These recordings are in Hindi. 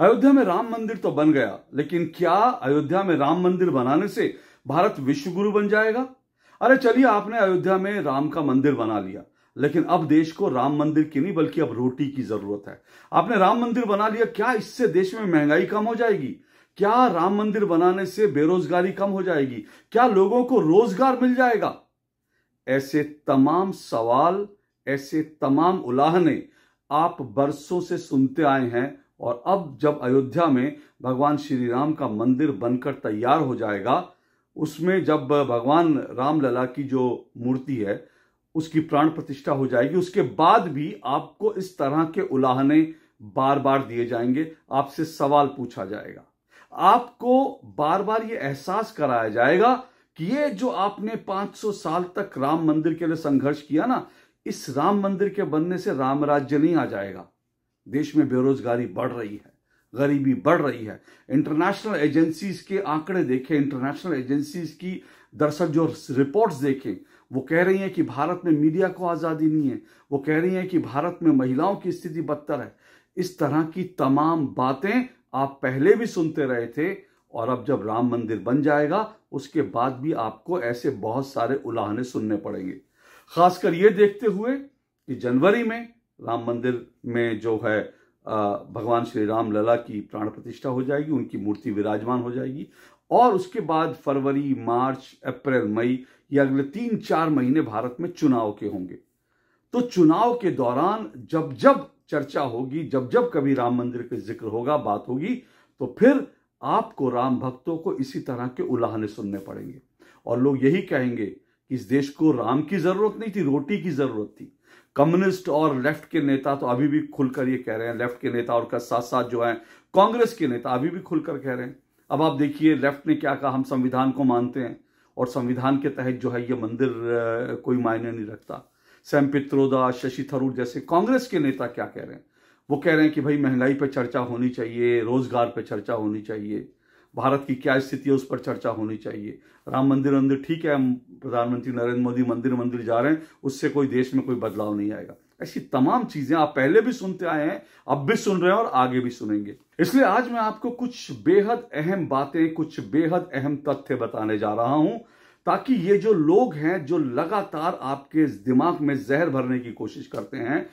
अयोध्या में राम मंदिर तो बन गया लेकिन क्या अयोध्या में राम मंदिर बनाने से भारत विश्वगुरु बन जाएगा अरे चलिए आपने अयोध्या में राम का मंदिर बना लिया लेकिन अब देश को राम मंदिर की नहीं बल्कि अब रोटी की जरूरत है आपने राम मंदिर बना लिया क्या इससे देश में महंगाई कम हो जाएगी क्या राम मंदिर बनाने से बेरोजगारी कम हो जाएगी क्या लोगों को रोजगार मिल जाएगा ऐसे तमाम सवाल ऐसे तमाम उलाहने आप बरसों से सुनते आए हैं और अब जब अयोध्या में भगवान श्री राम का मंदिर बनकर तैयार हो जाएगा उसमें जब भगवान रामलला की जो मूर्ति है उसकी प्राण प्रतिष्ठा हो जाएगी उसके बाद भी आपको इस तरह के उलाहने बार बार दिए जाएंगे आपसे सवाल पूछा जाएगा आपको बार बार ये एहसास कराया जाएगा कि ये जो आपने 500 साल तक राम मंदिर के लिए संघर्ष किया ना इस राम मंदिर के बनने से राम राज्य नहीं आ जाएगा देश में बेरोजगारी बढ़ रही है गरीबी बढ़ रही है इंटरनेशनल एजेंसीज के आंकड़े देखें इंटरनेशनल एजेंसीज की दरअसल जो रिपोर्ट्स देखें वो कह रही हैं कि भारत में मीडिया को आज़ादी नहीं है वो कह रही हैं कि भारत में महिलाओं की स्थिति बदतर है इस तरह की तमाम बातें आप पहले भी सुनते रहे थे और अब जब राम मंदिर बन जाएगा उसके बाद भी आपको ऐसे बहुत सारे उलाहने सुनने पड़ेंगे खासकर ये देखते हुए कि जनवरी में राम मंदिर में जो है भगवान श्री राम लला की प्राण प्रतिष्ठा हो जाएगी उनकी मूर्ति विराजमान हो जाएगी और उसके बाद फरवरी मार्च अप्रैल मई ये अगले तीन चार महीने भारत में चुनाव के होंगे तो चुनाव के दौरान जब जब चर्चा होगी जब जब कभी राम मंदिर का जिक्र होगा बात होगी तो फिर आपको राम भक्तों को इसी तरह के उलाहने सुनने पड़ेंगे और लोग यही कहेंगे कि इस देश को राम की जरूरत नहीं थी रोटी की जरूरत थी कम्युनिस्ट और लेफ्ट के नेता तो अभी भी खुलकर ये कह रहे हैं लेफ्ट के नेता और साथ साथ जो है कांग्रेस के नेता अभी भी खुलकर कह रहे हैं अब आप देखिए लेफ्ट ने क्या कहा हम संविधान को मानते हैं और संविधान के तहत जो है ये मंदिर कोई मायने नहीं रखता सैम पित्रोदा शशि थरूर जैसे कांग्रेस के नेता क्या कह रहे हैं वो कह रहे हैं कि भाई महंगाई पर चर्चा होनी चाहिए रोजगार पर चर्चा होनी चाहिए भारत की क्या स्थिति है उस पर चर्चा होनी चाहिए राम मंदिर मंदिर ठीक है हम प्रधानमंत्री नरेंद्र मोदी मंदिर मंदिर जा रहे हैं उससे कोई देश में कोई बदलाव नहीं आएगा ऐसी तमाम चीजें आप पहले भी सुनते आए हैं अब भी सुन रहे हैं और आगे भी सुनेंगे इसलिए आज मैं आपको कुछ बेहद अहम बातें कुछ बेहद अहम तथ्य बताने जा रहा हूं ताकि ये जो लोग हैं जो लगातार आपके दिमाग में जहर भरने की कोशिश करते हैं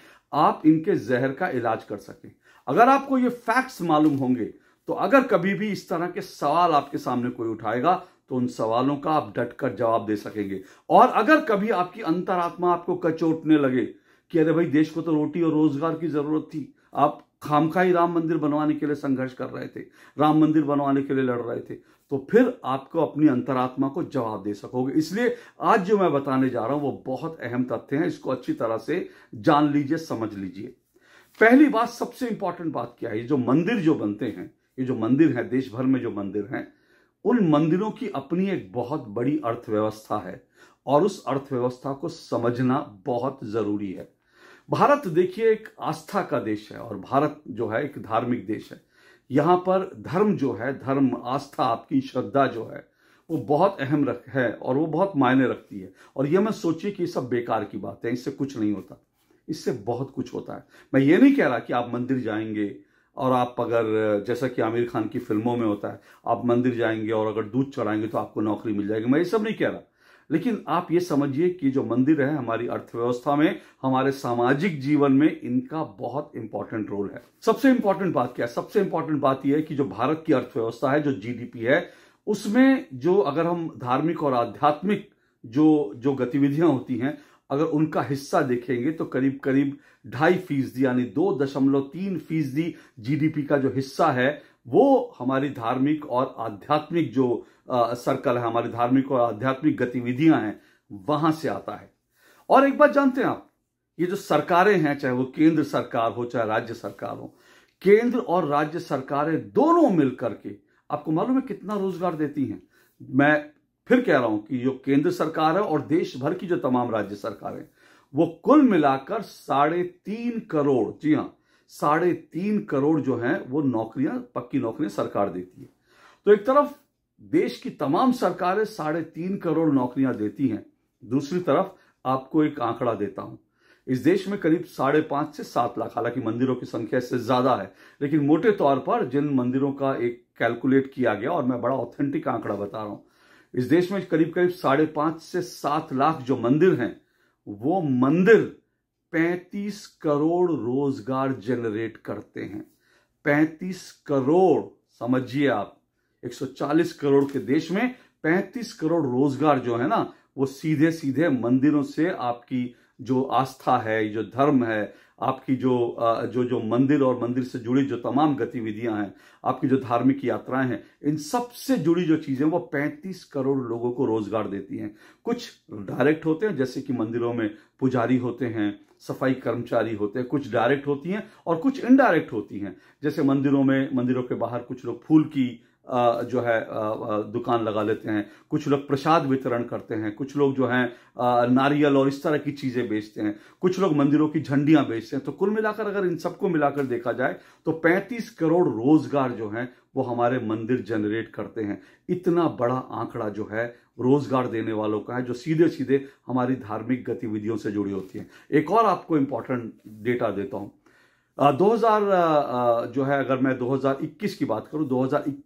आप इनके जहर का इलाज कर सकें अगर आपको ये फैक्ट्स मालूम होंगे तो अगर कभी भी इस तरह के सवाल आपके सामने कोई उठाएगा तो उन सवालों का आप डटकर जवाब दे सकेंगे और अगर कभी आपकी अंतरात्मा आपको कचोटने लगे कि अरे भाई देश को तो रोटी और रोजगार की जरूरत थी आप खामखाई राम मंदिर बनवाने के लिए संघर्ष कर रहे थे राम मंदिर बनवाने के लिए लड़ रहे थे तो फिर आपको अपनी अंतरात्मा को जवाब दे सकोगे इसलिए आज जो मैं बताने जा रहा हूं वो बहुत अहम तथ्य हैं इसको अच्छी तरह से जान लीजिए समझ लीजिए पहली बात सबसे इंपॉर्टेंट बात क्या है जो मंदिर जो बनते हैं ये जो मंदिर हैं देश भर में जो मंदिर हैं उन मंदिरों की अपनी एक बहुत बड़ी अर्थव्यवस्था है और उस अर्थव्यवस्था को समझना बहुत जरूरी है भारत देखिए एक आस्था का देश है और भारत जो है एक धार्मिक देश है यहाँ पर धर्म जो है धर्म आस्था आपकी श्रद्धा जो है वो बहुत अहम रख है और वो बहुत मायने रखती है और ये मैं सोचिए कि सब बेकार की बात है इससे कुछ नहीं होता इससे बहुत कुछ होता है मैं ये नहीं कह रहा कि आप मंदिर जाएंगे और आप अगर जैसा कि आमिर खान की फिल्मों में होता है आप मंदिर जाएंगे और अगर दूध चढ़ाएंगे तो आपको नौकरी मिल जाएगी मैं ये सब नहीं कह रहा लेकिन आप ये समझिए कि जो मंदिर है हमारी अर्थव्यवस्था में हमारे सामाजिक जीवन में इनका बहुत इंपॉर्टेंट रोल है सबसे इंपॉर्टेंट बात क्या है सबसे इंपॉर्टेंट बात यह है कि जो भारत की अर्थव्यवस्था है जो जीडीपी है उसमें जो अगर हम धार्मिक और आध्यात्मिक जो जो गतिविधियां होती हैं अगर उनका हिस्सा देखेंगे तो करीब करीब ढाई फीसदी यानी दो दशमलव तीन फीसदी जीडीपी का जो हिस्सा है वो हमारी धार्मिक और आध्यात्मिक जो आ, सर्कल है हमारी धार्मिक और आध्यात्मिक गतिविधियां हैं वहां से आता है और एक बात जानते हैं आप ये जो सरकारें हैं चाहे वो केंद्र सरकार हो चाहे राज्य सरकार हो केंद्र और राज्य सरकारें दोनों मिलकर के आपको मालूम है कितना रोजगार देती हैं मैं फिर कह रहा हूं कि जो केंद्र सरकार है और देश भर की जो तमाम राज्य सरकारें वो कुल मिलाकर साढ़े तीन करोड़ जी हाँ साढ़े तीन करोड़ जो है वो नौकरियां पक्की नौकरियां सरकार देती है तो एक तरफ देश की तमाम सरकारें साढ़े तीन करोड़ नौकरियां देती हैं दूसरी तरफ आपको एक आंकड़ा देता हूं इस देश में करीब साढ़े पांच से सात लाख हालांकि मंदिरों की संख्या इससे ज्यादा है लेकिन मोटे तौर पर जिन मंदिरों का एक कैलकुलेट किया गया और मैं बड़ा ऑथेंटिक आंकड़ा बता रहा हूं इस देश में करीब करीब साढ़े पांच से सात लाख जो मंदिर हैं वो मंदिर पैंतीस करोड़ रोजगार जनरेट करते हैं पैंतीस करोड़ समझिए आप 140 करोड़ के देश में 35 करोड़ रोजगार जो है ना वो सीधे सीधे मंदिरों से आपकी जो आस्था है जो धर्म है आपकी जो जो जो मंदिर और मंदिर से जुड़ी जो तमाम गतिविधियां हैं आपकी जो धार्मिक यात्राएं हैं इन सब से जुड़ी जो चीज़ें वो 35 करोड़ लोगों को रोजगार देती हैं कुछ डायरेक्ट होते हैं जैसे कि मंदिरों में पुजारी होते हैं सफाई कर्मचारी होते हैं कुछ डायरेक्ट होती हैं और कुछ इनडायरेक्ट होती हैं जैसे मंदिरों में मंदिरों के बाहर कुछ लोग फूल की जो है दुकान लगा लेते हैं कुछ लोग प्रसाद वितरण करते हैं कुछ लोग जो है नारियल और इस तरह की चीज़ें बेचते हैं कुछ लोग मंदिरों की झंडियां बेचते हैं तो कुल मिलाकर अगर इन सबको मिलाकर देखा जाए तो पैंतीस करोड़ रोजगार जो है वो हमारे मंदिर जनरेट करते हैं इतना बड़ा आंकड़ा जो है रोजगार देने वालों का है जो सीधे सीधे हमारी धार्मिक गतिविधियों से जुड़ी होती हैं एक और आपको इंपॉर्टेंट डेटा देता हूं दो हजार जो है अगर मैं 2021 की बात करूं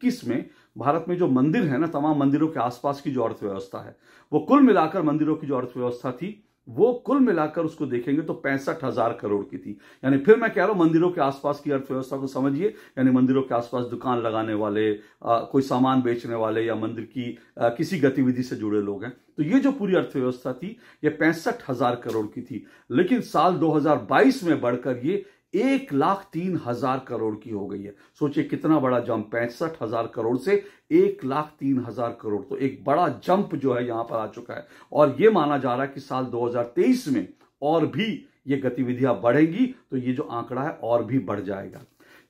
2021 में भारत में जो मंदिर है ना तमाम मंदिरों के आसपास की जो अर्थव्यवस्था है वो कुल मिलाकर मंदिरों की जो अर्थव्यवस्था थी वो कुल मिलाकर उसको देखेंगे तो पैंसठ हजार करोड़ की थी यानी फिर मैं कह रहा हूं मंदिरों के आसपास की अर्थव्यवस्था को समझिए यानी मंदिरों के आसपास दुकान लगाने वाले आ, कोई सामान बेचने वाले या मंदिर की आ, किसी गतिविधि से जुड़े लोग हैं तो ये जो पूरी अर्थव्यवस्था थी ये पैंसठ हजार करोड़ की थी लेकिन साल 2022 में बढ़कर ये एक लाख तीन हजार करोड़ की हो गई है सोचिए कितना बड़ा जंप पैंसठ हजार करोड़ से एक लाख तीन हजार करोड़ तो एक बड़ा जंप जो है यहां पर आ चुका है और यह माना जा रहा है कि साल 2023 में और भी ये गतिविधियां बढ़ेंगी तो ये जो आंकड़ा है और भी बढ़ जाएगा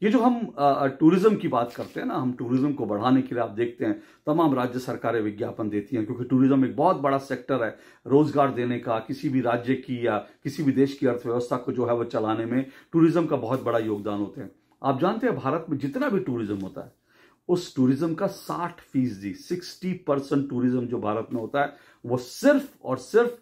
ये जो हम टूरिज्म की बात करते हैं ना हम टूरिज्म को बढ़ाने के लिए आप देखते हैं तमाम राज्य सरकारें विज्ञापन देती हैं क्योंकि टूरिज्म एक बहुत बड़ा सेक्टर है रोजगार देने का किसी भी राज्य की या किसी भी देश की अर्थव्यवस्था को जो है वो चलाने में टूरिज्म का बहुत बड़ा योगदान होते हैं आप जानते हैं भारत में जितना भी टूरिज्म होता है उस टूरिज्म का साठ फीसदी सिक्सटी परसेंट टूरिज्म जो भारत में होता है वो सिर्फ और सिर्फ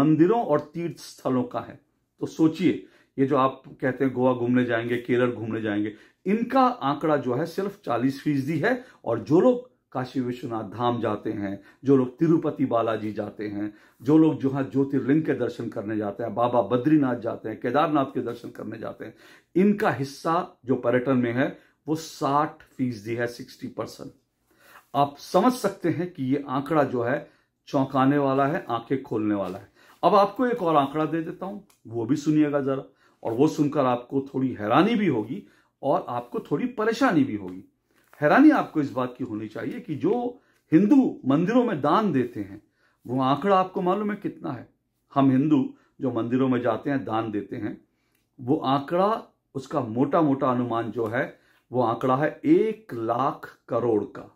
मंदिरों और तीर्थ स्थलों का है तो सोचिए ये जो आप कहते हैं गोवा घूमने जाएंगे केरल घूमने जाएंगे इनका आंकड़ा जो है सिर्फ चालीस फीसदी है और जो लोग काशी विश्वनाथ धाम जाते हैं जो लोग तिरुपति बालाजी जाते हैं जो लोग जो है ज्योतिर्लिंग के दर्शन करने जाते हैं बाबा बद्रीनाथ जाते हैं केदारनाथ के दर्शन करने जाते हैं इनका हिस्सा जो पर्यटन में है वो साठ फीसदी है सिक्सटी परसेंट आप समझ सकते हैं कि ये आंकड़ा जो है चौंकाने वाला है आंखें खोलने वाला है अब आपको एक और आंकड़ा दे देता हूं वो भी सुनिएगा जरा और वो सुनकर आपको थोड़ी हैरानी भी होगी और आपको थोड़ी परेशानी भी होगी हैरानी आपको इस बात की होनी चाहिए कि जो हिंदू मंदिरों में दान देते हैं वो आंकड़ा आपको मालूम है कितना है हम हिंदू जो मंदिरों में जाते हैं दान देते हैं वो आंकड़ा उसका मोटा मोटा अनुमान जो है वो आंकड़ा है एक लाख करोड़ का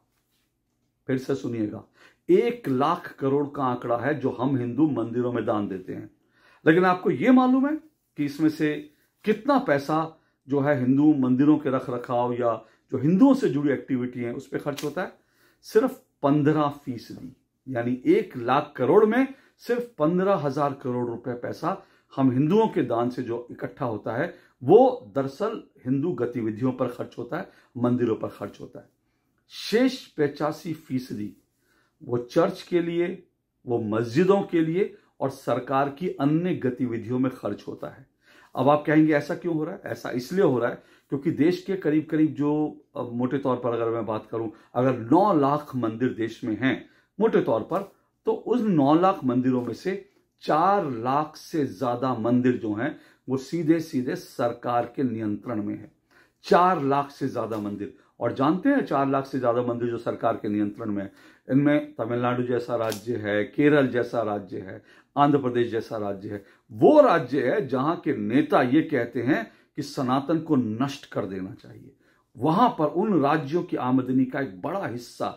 फिर से सुनिएगा एक लाख करोड़ का आंकड़ा है जो हम हिंदू मंदिरों में दान देते हैं लेकिन आपको यह मालूम है कि इसमें से कितना पैसा जो है हिंदू मंदिरों के रख रखाव या जो हिंदुओं से जुड़ी एक्टिविटी है उस पर खर्च होता है सिर्फ पंद्रह फीसदी यानी एक लाख करोड़ में सिर्फ पंद्रह हजार करोड़ रुपए पैसा हम हिंदुओं के दान से जो इकट्ठा होता है वो दरअसल हिंदू गतिविधियों पर खर्च होता है मंदिरों पर खर्च होता है शेष पचासी फीसदी वो चर्च के लिए वो मस्जिदों के लिए और सरकार की अन्य गतिविधियों में खर्च होता है अब आप कहेंगे ऐसा क्यों हो रहा है ऐसा इसलिए हो रहा है क्योंकि देश के करीब करीब जो मोटे तौर पर अगर मैं बात करूं अगर 9 लाख मंदिर देश में हैं मोटे तौर पर तो उस 9 लाख मंदिरों में से 4 लाख से ज्यादा मंदिर जो हैं वो सीधे सीधे सरकार के नियंत्रण में है चार लाख से ज्यादा मंदिर और जानते हैं चार लाख से ज्यादा मंदिर जो सरकार के नियंत्रण में है इनमें तमिलनाडु जैसा राज्य है केरल जैसा राज्य है आंध्र प्रदेश जैसा राज्य है वो राज्य है जहां के नेता ये कहते हैं कि सनातन को नष्ट कर देना चाहिए वहां पर उन राज्यों की आमदनी का एक बड़ा हिस्सा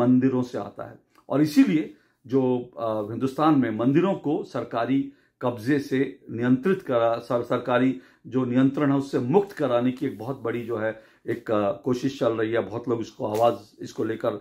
मंदिरों से आता है और इसीलिए जो हिंदुस्तान में मंदिरों को सरकारी कब्जे से नियंत्रित करा सर, सरकारी जो नियंत्रण है उससे मुक्त कराने की एक बहुत बड़ी जो है एक कोशिश चल रही है बहुत लोग इसको आवाज़ इसको लेकर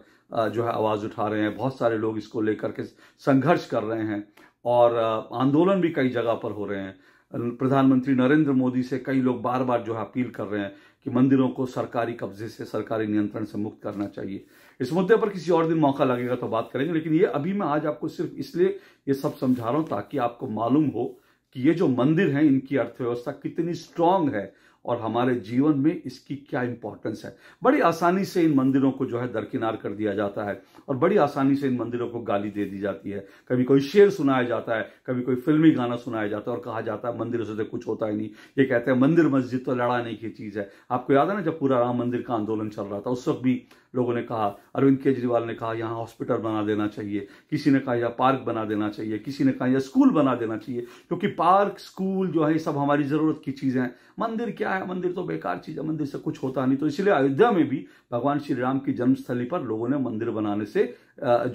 जो है आवाज़ उठा रहे हैं बहुत सारे लोग इसको लेकर के संघर्ष कर रहे हैं और आंदोलन भी कई जगह पर हो रहे हैं प्रधानमंत्री नरेंद्र मोदी से कई लोग बार बार जो है अपील कर रहे हैं कि मंदिरों को सरकारी कब्जे से सरकारी नियंत्रण से मुक्त करना चाहिए इस मुद्दे पर किसी और दिन मौका लगेगा तो बात करेंगे लेकिन ये अभी मैं आज आपको सिर्फ इसलिए ये सब समझा रहा हूँ ताकि आपको मालूम हो कि ये जो मंदिर हैं इनकी अर्थव्यवस्था कितनी स्ट्रांग है और हमारे जीवन में इसकी क्या इंपॉर्टेंस है बड़ी आसानी से इन मंदिरों को जो है दरकिनार कर दिया जाता है और बड़ी आसानी से इन मंदिरों को गाली दे दी जाती है कभी कोई शेर सुनाया जाता है कभी कोई फिल्मी गाना सुनाया जाता है और कहा जाता है मंदिरों से तो कुछ होता ही नहीं ये कहते हैं मंदिर मस्जिद तो लड़ाने की चीज़ है आपको याद है ना जब पूरा राम मंदिर का आंदोलन चल रहा था उस वक्त भी लोगों ने कहा अरविंद केजरीवाल ने कहा यहाँ हॉस्पिटल बना देना चाहिए किसी ने कहा यह पार्क बना देना चाहिए किसी ने कहा यह स्कूल बना देना चाहिए क्योंकि पार्क स्कूल जो है सब हमारी ज़रूरत की चीज़ें हैं मंदिर क्या है मंदिर तो बेकार चीज़ है मंदिर से कुछ होता नहीं तो इसलिए अयोध्या में भी भगवान श्री राम की जन्मस्थली पर लोगों ने मंदिर बनाने से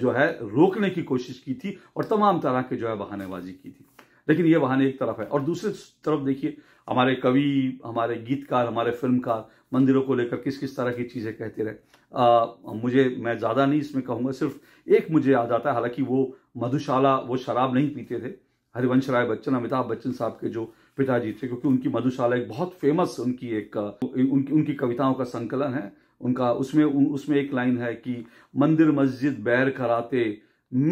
जो है रोकने की कोशिश की थी और तमाम तरह के जो है बहानेबाजी की थी लेकिन ये बहाने एक तरफ है और दूसरी तरफ देखिए हमारे कवि हमारे गीतकार हमारे फिल्मकार मंदिरों को लेकर किस किस तरह की चीज़ें कहते रहे आ, मुझे मैं ज़्यादा नहीं इसमें कहूँगा सिर्फ एक मुझे याद आता है हालांकि वो मधुशाला वो शराब नहीं पीते थे हरिवंश राय बच्चन अमिताभ बच्चन साहब के जो पिताजी थे क्योंकि उनकी मधुशाला एक बहुत फेमस उनकी एक उनकी उनकी कविताओं का संकलन है उनका उसमें उसमें एक लाइन है कि मंदिर मस्जिद बैर कराते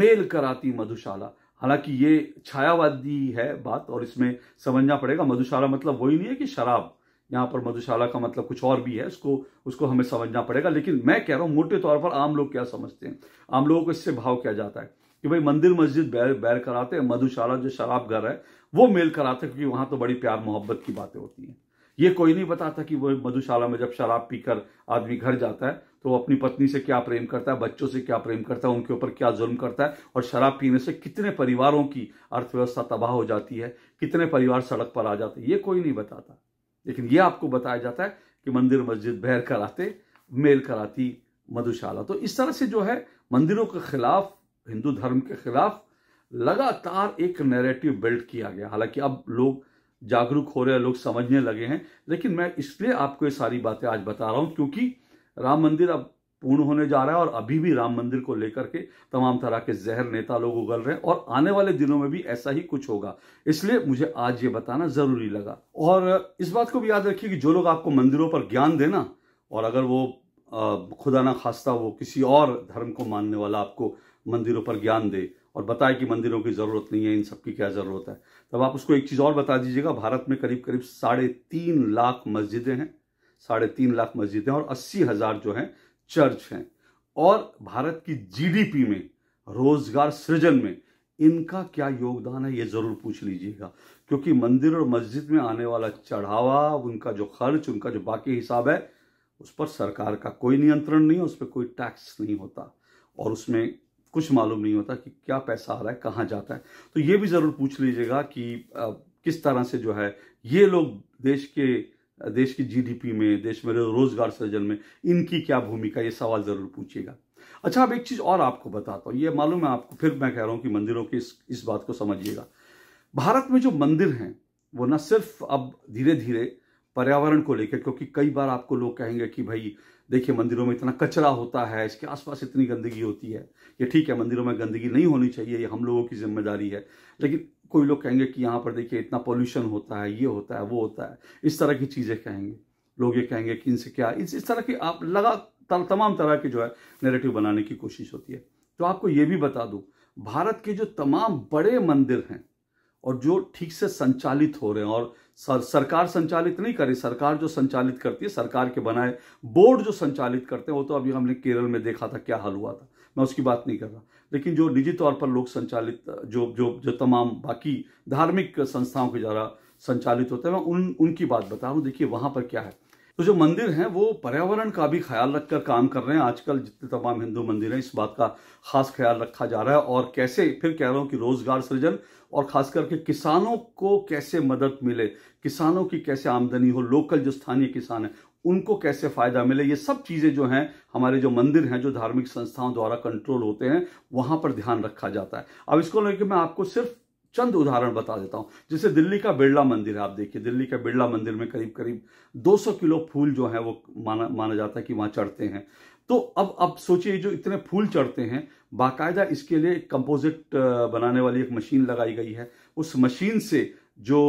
मेल कराती मधुशाला हालांकि ये छायावादी है बात और इसमें समझना पड़ेगा मधुशाला मतलब वही नहीं है कि शराब यहाँ पर मधुशाला का मतलब कुछ और भी है उसको उसको हमें समझना पड़ेगा लेकिन मैं कह रहा हूँ मोटे तौर पर आम लोग क्या समझते हैं आम लोगों को इससे भाव क्या जाता है कि भाई मंदिर मस्जिद बैर बैर कराते हैं मधुशाला जो शराब घर है वो मेल कराते हैं क्योंकि वहाँ तो बड़ी प्यार मोहब्बत की बातें होती हैं ये कोई नहीं बताता कि वो मधुशाला में जब शराब पीकर आदमी घर जाता है तो वो अपनी पत्नी से क्या प्रेम करता है बच्चों से क्या प्रेम करता है उनके ऊपर क्या जुल्म करता है और शराब पीने से कितने परिवारों की अर्थव्यवस्था तबाह हो जाती है कितने परिवार सड़क पर आ जाते हैं ये कोई नहीं बताता लेकिन यह आपको बताया जाता है कि मंदिर मस्जिद बहर कराते मेल कराती मधुशाला तो इस तरह से जो है मंदिरों के खिलाफ हिंदू धर्म के खिलाफ लगातार एक नैरेटिव बिल्ड किया गया हालांकि अब लोग जागरूक हो रहे हैं लोग समझने लगे हैं लेकिन मैं इसलिए आपको ये सारी बातें आज बता रहा हूं क्योंकि राम मंदिर अब पूर्ण होने जा रहा है और अभी भी राम मंदिर को लेकर के तमाम तरह के जहर नेता लोग उगल रहे हैं और आने वाले दिनों में भी ऐसा ही कुछ होगा इसलिए मुझे आज ये बताना जरूरी लगा और इस बात को भी याद रखिए कि जो लोग आपको मंदिरों पर ज्ञान देना और अगर वो खुदा ना खास्ता वो किसी और धर्म को मानने वाला आपको मंदिरों पर ज्ञान दे और बताए कि मंदिरों की ज़रूरत नहीं है इन सब की क्या ज़रूरत है तब आप उसको एक चीज़ और बता दीजिएगा भारत में करीब करीब साढ़े तीन लाख मस्जिदें हैं साढ़े तीन लाख मस्जिदें और अस्सी हज़ार जो हैं चर्च हैं और भारत की जीडीपी में रोजगार सृजन में इनका क्या योगदान है ये ज़रूर पूछ लीजिएगा क्योंकि मंदिर और मस्जिद में आने वाला चढ़ावा उनका जो खर्च उनका जो बाकी हिसाब है उस पर सरकार का कोई नियंत्रण नहीं है उस पर कोई टैक्स नहीं होता और उसमें कुछ मालूम नहीं होता कि क्या पैसा आ रहा है कहाँ जाता है तो ये भी ज़रूर पूछ लीजिएगा कि आ, किस तरह से जो है ये लोग देश के देश की जीडीपी में देश में रोजगार सृजन में इनकी क्या भूमिका ये सवाल जरूर पूछिएगा अच्छा अब एक चीज और आपको बताता हूँ ये मालूम है आपको फिर मैं कह रहा हूँ कि मंदिरों की इस इस बात को समझिएगा भारत में जो मंदिर हैं वो ना सिर्फ अब धीरे धीरे पर्यावरण को लेकर क्योंकि कई बार आपको लोग कहेंगे कि भाई देखिए मंदिरों में इतना कचरा होता है इसके आसपास इतनी गंदगी होती है ये ठीक है मंदिरों में गंदगी नहीं होनी चाहिए ये हम लोगों की जिम्मेदारी है लेकिन कोई लोग कहेंगे कि यहाँ पर देखिए इतना पॉल्यूशन होता है ये होता है वो होता है इस तरह की चीज़ें कहेंगे लोग ये कहेंगे कि इनसे क्या इस इस तरह की आप लगातार तमाम तरह के जो है नेरेटिव बनाने की कोशिश होती है तो आपको ये भी बता दूँ भारत के जो तमाम बड़े मंदिर हैं और जो ठीक से संचालित हो रहे हैं और सर, सरकार संचालित नहीं करे सरकार जो संचालित करती है सरकार के बनाए बोर्ड जो संचालित करते हैं वो तो अभी हमने केरल में देखा था क्या हाल हुआ था मैं उसकी बात नहीं कर रहा लेकिन जो निजी तौर पर लोग संचालित जो जो जो तमाम बाकी धार्मिक संस्थाओं के द्वारा संचालित होते हैं मैं उन उनकी बात बता रहा हूँ देखिए वहाँ पर क्या है तो जो मंदिर हैं वो पर्यावरण का भी ख्याल रखकर काम कर रहे हैं आजकल जितने तमाम हिंदू मंदिर हैं इस बात का खास ख्याल रखा जा रहा है और कैसे फिर कह रहा हूँ कि रोजगार सृजन और खास करके किसानों को कैसे मदद मिले किसानों की कैसे आमदनी हो लोकल जो स्थानीय किसान हैं उनको कैसे फायदा मिले ये सब चीजें जो हैं हमारे जो मंदिर हैं जो धार्मिक संस्थाओं द्वारा कंट्रोल होते हैं वहां पर ध्यान रखा जाता है अब इसको लेकर मैं आपको सिर्फ चंद उदाहरण बता देता हूं जैसे दिल्ली का बिरला मंदिर आप देखिए दिल्ली का बिरला मंदिर में करीब करीब 200 किलो फूल जो है वो माना माना जाता है कि वहां चढ़ते हैं तो अब अब सोचिए जो इतने फूल चढ़ते हैं बाकायदा इसके लिए कंपोजिट बनाने वाली एक मशीन लगाई गई है उस मशीन से जो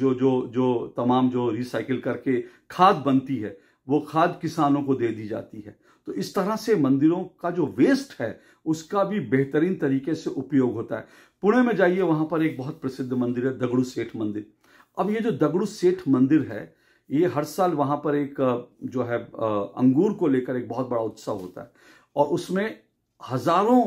जो जो जो तमाम जो रिसाइकिल करके खाद बनती है वो खाद किसानों को दे दी जाती है तो इस तरह से मंदिरों का जो वेस्ट है उसका भी बेहतरीन तरीके से उपयोग होता है पुणे में जाइए वहां पर एक बहुत प्रसिद्ध मंदिर है दगड़ू सेठ मंदिर अब ये जो दगड़ू सेठ मंदिर है ये हर साल वहां पर एक जो है अंगूर को लेकर एक बहुत बड़ा उत्सव होता है और उसमें हजारों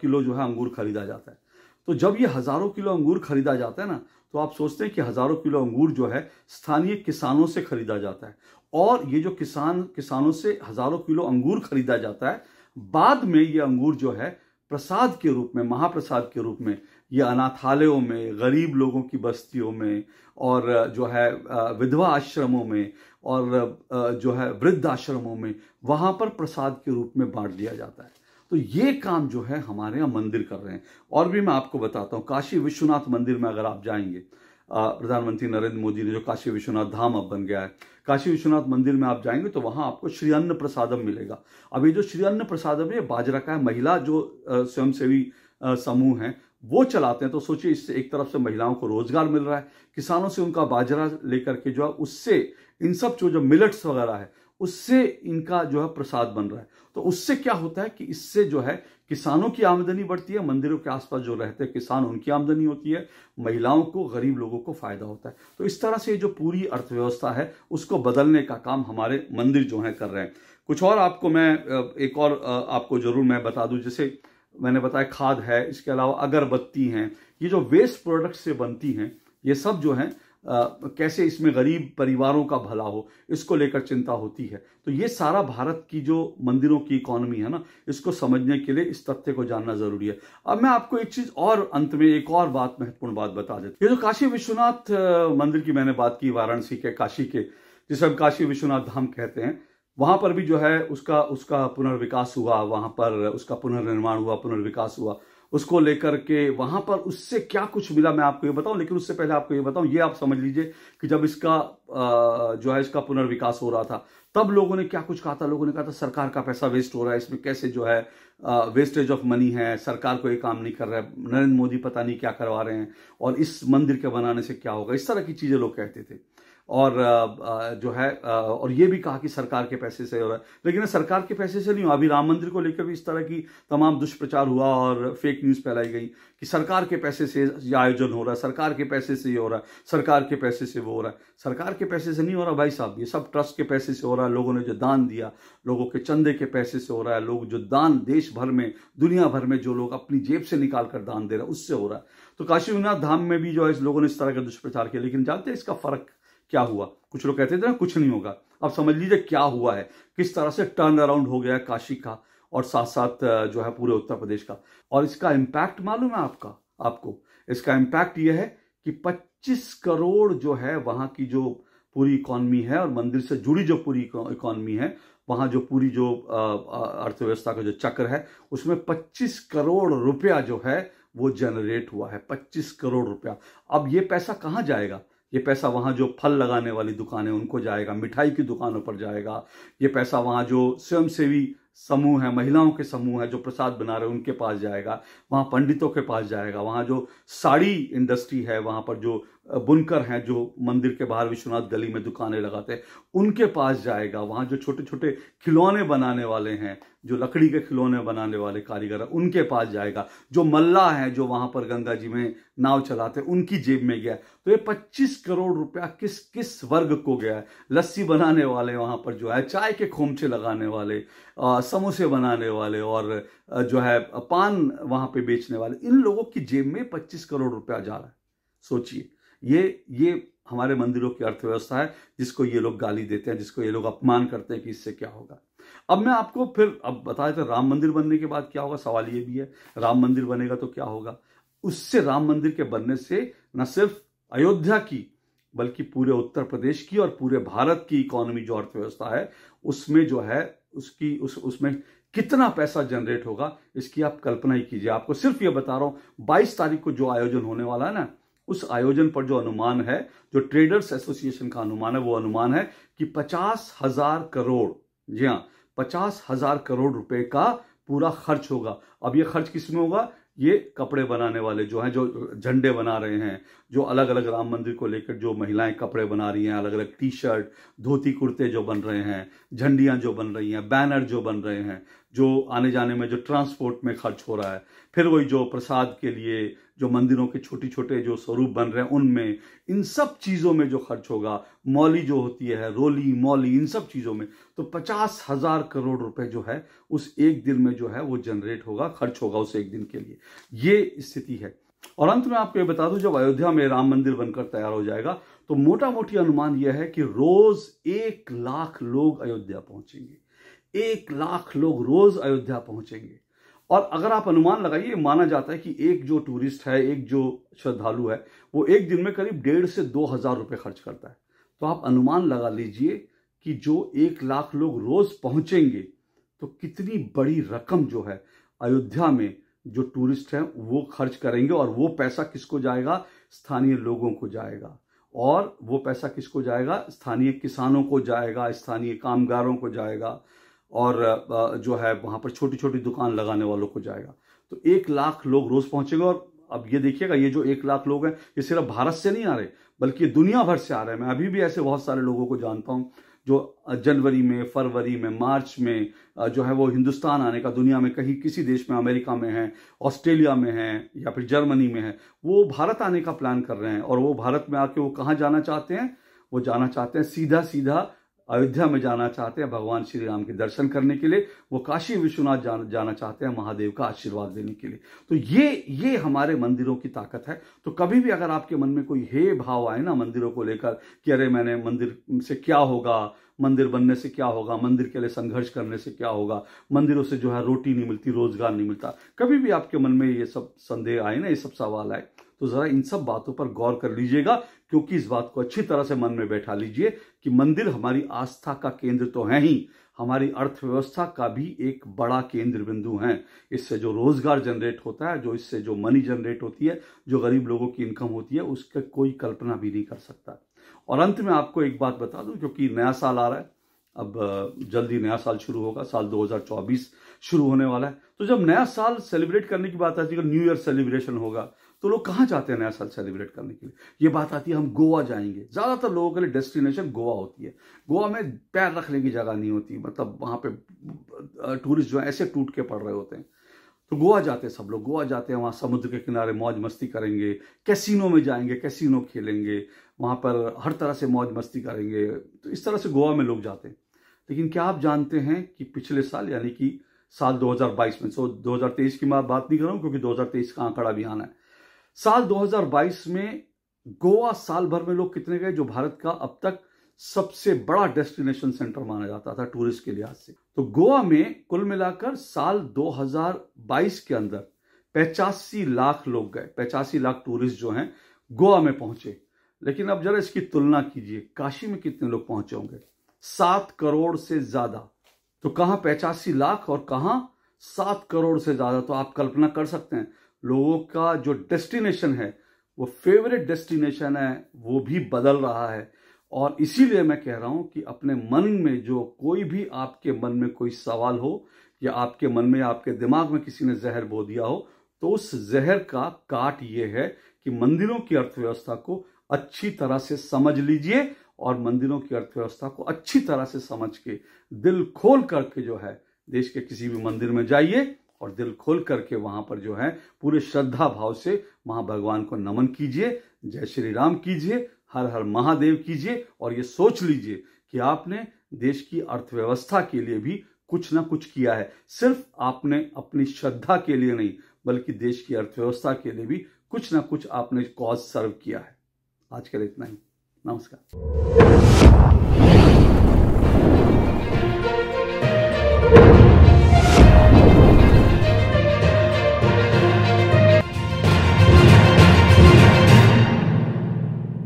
किलो जो है अंगूर खरीदा जाता है तो जब ये हजारों किलो अंगूर खरीदा जाता है ना तो आप सोचते हैं कि हजारों किलो अंगूर जो है स्थानीय किसानों से खरीदा जाता है और ये जो किसान किसानों से हजारों किलो अंगूर खरीदा जाता है बाद में ये अंगूर जो है प्रसाद के रूप में महाप्रसाद के रूप में ये अनाथालयों में गरीब लोगों की बस्तियों में और जो है विधवा आश्रमों में और जो है वृद्ध आश्रमों में वहाँ पर प्रसाद के रूप में बांट दिया जाता है तो ये काम जो है हमारे यहाँ मंदिर कर रहे हैं और भी मैं आपको बताता हूँ काशी विश्वनाथ मंदिर में अगर आप जाएंगे प्रधानमंत्री नरेंद्र मोदी ने जो काशी विश्वनाथ धाम अब बन गया है काशी विश्वनाथ मंदिर में आप जाएंगे तो वहां आपको श्री अन्न प्रसादम मिलेगा अब ये जो श्री अन्न प्रसादम है बाजरा का है महिला जो स्वयंसेवी समूह है वो चलाते हैं तो सोचिए इससे एक तरफ से महिलाओं को रोजगार मिल रहा है किसानों से उनका बाजरा लेकर के जो है उससे इन सब जो जो मिलट्स वगैरह है उससे इनका जो है प्रसाद बन रहा है तो उससे क्या होता है कि इससे जो है किसानों की आमदनी बढ़ती है मंदिरों के आसपास जो रहते हैं किसान उनकी आमदनी होती है महिलाओं को गरीब लोगों को फायदा होता है तो इस तरह से जो पूरी अर्थव्यवस्था है उसको बदलने का काम हमारे मंदिर जो है कर रहे हैं कुछ और आपको मैं एक और आपको जरूर मैं बता दूं जैसे मैंने बताया खाद है इसके अलावा अगरबत्ती हैं ये जो वेस्ट प्रोडक्ट से बनती हैं ये सब जो हैं कैसे इसमें गरीब परिवारों का भला हो इसको लेकर चिंता होती है तो ये सारा भारत की जो मंदिरों की इकोनॉमी है ना इसको समझने के लिए इस तथ्य को जानना जरूरी है अब मैं आपको एक चीज और अंत में एक और बात महत्वपूर्ण बात बता देती ये जो काशी विश्वनाथ मंदिर की मैंने बात की वाराणसी के काशी के जिसे हम काशी विश्वनाथ धाम कहते हैं वहां पर भी जो है उसका उसका पुनर्विकास हुआ वहां पर उसका पुनर्निर्माण हुआ पुनर्विकास हुआ उसको लेकर के वहां पर उससे क्या कुछ मिला मैं आपको ये बताऊं लेकिन उससे पहले आपको ये बताऊं ये आप समझ लीजिए कि जब इसका जो है इसका पुनर्विकास हो रहा था तब लोगों ने क्या कुछ कहा था लोगों ने कहा था सरकार का पैसा वेस्ट हो रहा है इसमें कैसे जो है वेस्टेज ऑफ मनी है सरकार को ये काम नहीं कर रहा है नरेंद्र मोदी पता नहीं क्या करवा रहे हैं और इस मंदिर के बनाने से क्या होगा इस तरह की चीजें लोग कहते थे और जो है और ये भी कहा कि सरकार के पैसे से हो रहा है लेकिन सरकार के पैसे से नहीं हुआ अभी राम मंदिर को लेकर भी इस तरह की तमाम दुष्प्रचार हुआ और फेक न्यूज़ फैलाई गई कि सरकार के पैसे से ये आयोजन हो रहा है सरकार के पैसे से ये हो रहा है सरकार के पैसे से वो हो रहा है सरकार के पैसे से नहीं हो रहा भाई साहब ये सब ट्रस्ट के पैसे से हो रहा है लोगों ने जो दान दिया लोगों के चंदे के पैसे से हो रहा है लोग जो दान देश भर में दुनिया भर में जो लोग अपनी जेब से निकाल कर दान दे रहे हैं उससे हो रहा है तो काशी धाम में भी जो है लोगों ने इस तरह का दुष्प्रचार किया लेकिन जानते हैं इसका फर्क क्या हुआ कुछ लोग कहते थे ना कुछ नहीं होगा अब समझ लीजिए क्या हुआ है किस तरह से टर्न अराउंड हो गया काशी का और साथ साथ जो है पूरे उत्तर प्रदेश का और इसका इम्पैक्ट मालूम है आपका आपको इसका इम्पैक्ट यह है कि 25 करोड़ जो है वहां की जो पूरी इकोनॉमी है और मंदिर से जुड़ी जो पूरी इकोनॉमी है वहां जो पूरी जो अर्थव्यवस्था का जो चक्र है उसमें 25 करोड़ रुपया जो है वो जनरेट हुआ है 25 करोड़ रुपया अब ये पैसा कहाँ जाएगा ये पैसा वहाँ जो फल लगाने वाली दुकानें उनको जाएगा मिठाई की दुकानों पर जाएगा ये पैसा वहाँ जो स्वयंसेवी समूह है महिलाओं के समूह है जो प्रसाद बना रहे हैं उनके पास जाएगा वहाँ पंडितों के पास जाएगा वहाँ जो साड़ी इंडस्ट्री है वहाँ पर जो बुनकर हैं जो मंदिर के बाहर विश्वनाथ गली में दुकानें लगाते हैं उनके पास जाएगा वहाँ जो छोटे छोटे खिलौने बनाने वाले हैं जो लकड़ी के खिलौने बनाने वाले कारीगर हैं उनके पास जाएगा जो मल्ला हैं जो वहाँ पर गंगा जी में नाव चलाते हैं उनकी जेब में गया तो ये 25 करोड़ रुपया किस किस वर्ग को गया है लस्सी बनाने वाले वहाँ पर जो है चाय के खोमचे लगाने वाले समोसे बनाने वाले और जो है पान वहाँ पर बेचने वाले इन लोगों की जेब में पच्चीस करोड़ रुपया जा रहा है सोचिए ये ये हमारे मंदिरों की अर्थव्यवस्था है जिसको ये लोग गाली देते हैं जिसको ये लोग अपमान करते हैं कि इससे क्या होगा अब मैं आपको फिर अब बता देते तो राम मंदिर बनने के बाद क्या होगा सवाल ये भी है राम मंदिर बनेगा तो क्या होगा उससे राम मंदिर के बनने से न सिर्फ अयोध्या की बल्कि पूरे उत्तर प्रदेश की और पूरे भारत की इकोनॉमी जो अर्थव्यवस्था है उसमें जो है उसकी उस उसमें कितना पैसा जनरेट होगा इसकी आप कल्पना ही कीजिए आपको सिर्फ ये बता रहा हूं बाईस तारीख को जो आयोजन होने वाला है ना उस आयोजन पर जो अनुमान है जो ट्रेडर्स एसोसिएशन का अनुमान है वो अनुमान है कि पचास हजार करोड़ जी हाँ पचास हजार करोड़ रुपए का पूरा खर्च होगा अब ये खर्च किस में होगा ये कपड़े बनाने वाले जो हैं जो झंडे बना रहे हैं जो अलग अलग राम मंदिर को लेकर जो महिलाएं कपड़े बना रही हैं अलग अलग टी शर्ट धोती कुर्ते जो बन रहे हैं झंडियां जो बन रही हैं बैनर जो बन रहे हैं जो आने जाने में जो ट्रांसपोर्ट में खर्च हो रहा है फिर वही जो प्रसाद के लिए जो मंदिरों के छोटे छोटे जो स्वरूप बन रहे हैं उनमें इन सब चीज़ों में जो खर्च होगा मौली जो होती है रोली मौली इन सब चीज़ों में तो पचास हज़ार करोड़ रुपए जो है उस एक दिन में जो है वो जनरेट होगा खर्च होगा उस एक दिन के लिए ये स्थिति है और अंत में आपको ये बता दूं जब अयोध्या में राम मंदिर बनकर तैयार हो जाएगा तो मोटा मोटी अनुमान यह है कि रोज एक लाख लोग अयोध्या पहुंचेंगे एक लाख लोग रोज अयोध्या पहुंचेंगे और अगर आप अनुमान लगाइए माना जाता है कि एक जो टूरिस्ट है एक जो श्रद्धालु है वो एक दिन में करीब डेढ़ से दो हजार रुपये खर्च करता है तो आप अनुमान लगा लीजिए कि जो एक लाख लोग रोज पहुंचेंगे तो कितनी बड़ी रकम जो है अयोध्या में जो टूरिस्ट हैं वो खर्च करेंगे और वो पैसा किसको जाएगा स्थानीय लोगों को जाएगा और वो पैसा किसको जाएगा स्थानीय किसानों को जाएगा स्थानीय कामगारों को जाएगा और जो है वहाँ पर छोटी छोटी दुकान लगाने वालों को जाएगा तो एक लाख लोग रोज पहुँचेंगे और अब ये देखिएगा ये जो एक लाख लोग हैं ये सिर्फ भारत से नहीं आ रहे बल्कि दुनिया भर से आ रहे हैं मैं अभी भी ऐसे बहुत सारे लोगों को जानता हूँ जो जनवरी में फरवरी में मार्च में जो है वो हिंदुस्तान आने का दुनिया में कहीं किसी देश में अमेरिका में है ऑस्ट्रेलिया में है या फिर जर्मनी में है वो भारत आने का प्लान कर रहे हैं और वो भारत में आके वो कहाँ जाना चाहते हैं वो जाना चाहते हैं सीधा सीधा अयोध्या में जाना चाहते हैं भगवान श्री राम के दर्शन करने के लिए वो काशी विश्वनाथ जान, जाना चाहते हैं महादेव का आशीर्वाद देने के लिए तो ये ये हमारे मंदिरों की ताकत है तो कभी भी अगर आपके मन में कोई हे भाव आए ना मंदिरों को लेकर कि अरे मैंने मंदिर से क्या होगा मंदिर बनने से क्या होगा मंदिर के लिए संघर्ष करने से क्या होगा मंदिरों से जो है रोटी नहीं मिलती रोजगार नहीं मिलता कभी भी आपके मन में ये सब संदेह आए ना ये सब सवाल आए तो ज़रा इन सब बातों पर गौर कर लीजिएगा क्योंकि इस बात को अच्छी तरह से मन में बैठा लीजिए कि मंदिर हमारी आस्था का केंद्र तो है ही हमारी अर्थव्यवस्था का भी एक बड़ा केंद्र बिंदु है इससे जो रोजगार जनरेट होता है जो इससे जो मनी जनरेट होती है जो गरीब लोगों की इनकम होती है उसका कोई कल्पना भी नहीं कर सकता और अंत में आपको एक बात बता दूं क्योंकि नया साल आ रहा है अब जल्दी नया साल शुरू होगा साल 2024 शुरू होने वाला है तो जब नया साल सेलिब्रेट करने की बात आती है न्यू ईयर सेलिब्रेशन होगा तो लोग कहाँ जाते हैं नया साल सेलिब्रेट करने के लिए ये बात आती है हम गोवा जाएंगे ज़्यादातर लोगों के लिए डेस्टिनेशन गोवा होती है गोवा में पैर रखने की जगह नहीं होती मतलब वहाँ पे टूरिस्ट जो है ऐसे टूट के पड़ रहे होते हैं तो गोवा जाते हैं सब लोग गोवा जाते हैं वहाँ समुद्र के किनारे मौज मस्ती करेंगे कैसीनो में जाएंगे कैसीनो खेलेंगे वहाँ पर हर तरह से मौज मस्ती करेंगे तो इस तरह से गोवा में लोग जाते हैं लेकिन क्या आप जानते हैं कि पिछले साल यानी कि साल 2022 में सो 2023 की मैं बात नहीं कर रहा हूँ क्योंकि 2023 का आंकड़ा भी आना है साल 2022 में गोवा साल भर में लोग कितने गए जो भारत का अब तक सबसे बड़ा डेस्टिनेशन सेंटर माना जाता था टूरिस्ट के लिहाज से तो गोवा में कुल मिलाकर साल 2022 के अंदर पचासी लाख लोग गए पचासी लाख टूरिस्ट जो हैं गोवा में पहुंचे लेकिन अब जरा इसकी तुलना कीजिए काशी में कितने लोग पहुंचे होंगे सात करोड़ से ज्यादा तो कहां पचासी लाख और कहां सात करोड़ से ज्यादा तो आप कल्पना कर सकते हैं लोगों का जो डेस्टिनेशन है वो फेवरेट डेस्टिनेशन है वो भी बदल रहा है और इसीलिए मैं कह रहा हूं कि अपने मन में जो कोई भी आपके मन में कोई सवाल हो या आपके मन में आपके दिमाग में किसी ने जहर बो दिया हो तो उस जहर का काट ये है कि मंदिरों की अर्थव्यवस्था को अच्छी तरह से समझ लीजिए और मंदिरों की अर्थव्यवस्था को अच्छी तरह से समझ के दिल खोल करके जो है देश के किसी भी मंदिर में जाइए और दिल खोल करके वहां पर जो है पूरे श्रद्धा भाव से वहां भगवान को नमन कीजिए जय श्री राम कीजिए हर हर महादेव कीजिए और ये सोच लीजिए कि आपने देश की अर्थव्यवस्था के लिए भी कुछ ना कुछ किया है सिर्फ आपने अपनी श्रद्धा के लिए नहीं बल्कि देश की अर्थव्यवस्था के लिए भी कुछ ना कुछ आपने कॉज सर्व किया है आज के लिए इतना ही नमस्कार